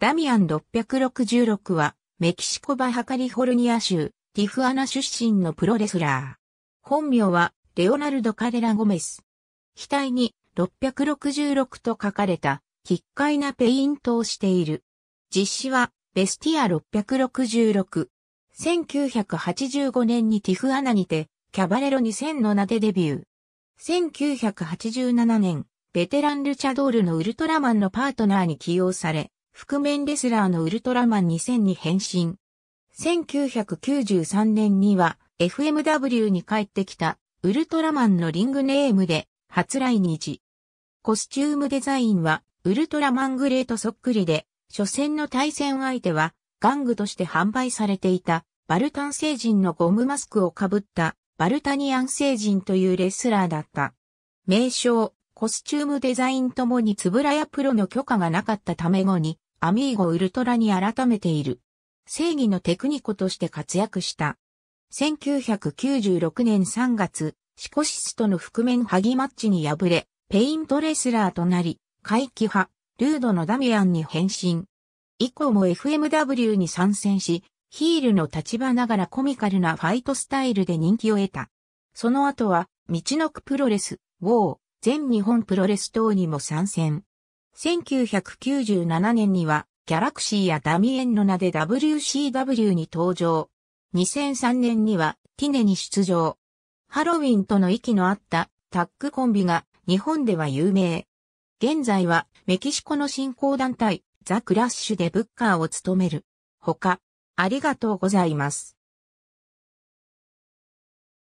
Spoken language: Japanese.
ダミアン666は、メキシコバハカリフォルニア州、ティフアナ出身のプロレスラー。本名は、レオナルド・カレラ・ゴメス。額に、666と書かれた、奇怪なペイントをしている。実施は、ベスティア666。1985年にティフアナにて、キャバレロ2000の名でデビュー。1987年、ベテランルチャドールのウルトラマンのパートナーに起用され、覆面レスラーのウルトラマン2000に変身。1993年には FMW に帰ってきたウルトラマンのリングネームで初来日。コスチュームデザインはウルトラマングレートそっくりで、初戦の対戦相手は玩具として販売されていたバルタン星人のゴムマスクをかぶったバルタニアン星人というレスラーだった。名称、コスチュームデザインともにつぶらやプロの許可がなかったため後に、アミーゴウルトラに改めている。正義のテクニコとして活躍した。1996年3月、シコシスとの覆面ハギマッチに敗れ、ペイントレスラーとなり、怪奇派、ルードのダミアンに変身。以降も FMW に参戦し、ヒールの立場ながらコミカルなファイトスタイルで人気を得た。その後は、道のくプロレス、ウォー、全日本プロレス等にも参戦。1997年には、ギャラクシーやダミエンの名で WCW に登場。2003年には、ティネに出場。ハロウィンとの息のあったタッグコンビが日本では有名。現在はメキシコの振興団体ザ・クラッシュでブッカーを務める。他、ありがとうございます。